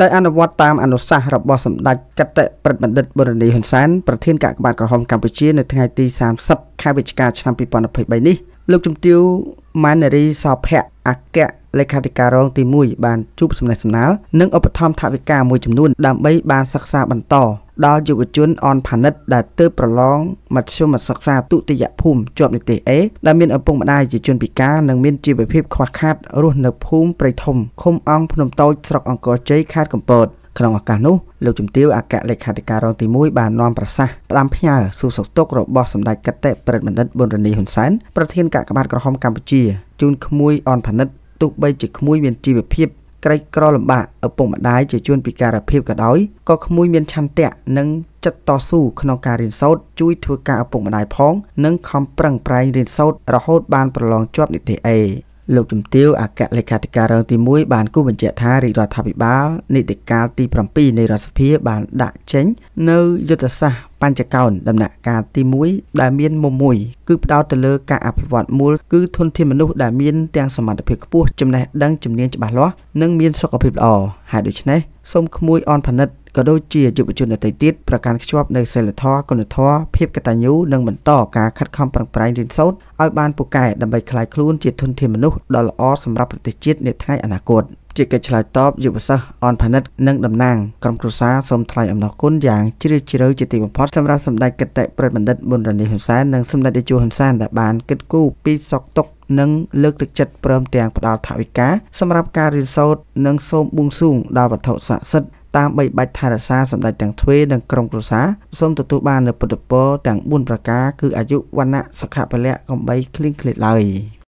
ដោយអនុវត្តតាមអនុសាសន៍របស់សម្ដេចកតេប្រិទ្ធបណ្ឌិតបុរនីហ៊ុនសែនប្រធានកាកបាទក្រហមកម្ពុជានៅថ្ងៃទី30ខែវិច្ឆិកាឆ្នាំ2023នេះ លោកជំទាវម៉ានរីសោភ័ក្រអគ្គលេខាធិការរង ទី1បានជួបសំណេះសំណាលនិងឧបត្ថម្ភថវិកាមួយចំនួនដើម្បីបានសិក្សាបន្តដល់យុវជនអនផានិតដែលទើបប្រឡងមធ្យមសិក្សាទុតិយភូមិជាប់និទេស A ដែលមានឪពុកម្ដាយជាជនពិការនិងមានជីវភាពខ្វះខាតរស់នៅភូមិព្រៃធំឃុំអង្គភ្នំតូចស្រុកអង្គរជ័យខេត្តកំពតក្នុងឱកាសនោះលោកជំទាវអគ្គលេខាធិការរងទី1បាននាំប្រសាសន៍ផ្ដាំផ្ញើសួរសុខទុក្ខរបស់សម្ដេចកតេប្រិទ្ធបណ្ឌិតប៊ុនរនីហ៊ុនសែនប្រធានគណៈកម្មាធិការក្រហមកម្ពុជាជូនក្មួយអនផានិតទោះបីជាក្មួយមានជីវភាពក្រីក្រលំបាកឪពុកម្ដាយជាជួនពិការភាពក៏ដោយក៏ក្មួយមានឆន្ទៈនិងចិត្តតស៊ូក្នុងការរៀនសូត្រជួយធ្វើការឪពុកម្ដាយផងនិងខំប្រឹងប្រែងរៀនសូត្ររហូតបានប្រឡងជាប់នីតិ A លោកជំទាវអគ្គលេខាធិការរងទី1បានគូបញ្ជាក់ថារាជរដ្ឋាភិបាលនីតិកាលទី7នៃរដ្ឋសភាបានដាក់ចេញនៅយុទ្ធសាស្ត្របញ្ចកោណដំណាក់កាលទី1ដែលមានមុំមួយគឺផ្ដោតទៅលើការអភិវឌ្ឍមូលគឺធនធានមនុស្សដែលមានទាំងសមត្ថភាពខ្ពស់ចំណេះដឹងជំនាញច្បាស់លាស់និងមានសុខភាពល្អហើយដូច្នេះសូមក្មួយអនផនិតក៏ដូចជាយុវជនដទៃទៀតប្រកាន់ខ្ជាប់នូវសីលធម៌គុណធម៌ភាពកតញ្ញូនិងបន្តការខិតខំប្រឹងប្រែងរៀនសូត្រឲ្យបានពូកែដើម្បីក្លាយខ្លួនជាធនធានមនុស្សដ៏ល្អសម្រាប់ប្រទេសជាតិនាថ្ងៃអនាគតជាកិច្ចឆ្លើយតបយុវសិស្សអនផានិតនិងតំណាង ក្រុមគ្រួសារសូមថ្លែងអំណរគុណយ៉ាងជ្រាលជ្រៅជាទីបំផុតសម្រាប់សម្ដេចគតិប្រិទ្ធបណ្ឌិតមុនរនីហ៊ុនសែននិងសម្ដេចតេជោហ៊ុនសែនដែលបានគិតគូរពីសោកតុក និង លើកទឹកចិត្តព្រមទាំងផ្ដល់ថវិកាសម្រាប់ការរៀនសូត្រនិងសូមបួងសួងដល់វត្ថុស័ក្តិសិទ្ធិតាមបីបាច់ថែរក្សាសម្ដេចទាំងទ្វេនិងក្រុមគ្រួសារសូមទទួលបាននូវពុទ្ធពរទាំង4ប្រការគឺអាយុវណ្ណៈសុខៈពលៈកំបីគ្លៀងគ្លេតឡើយ។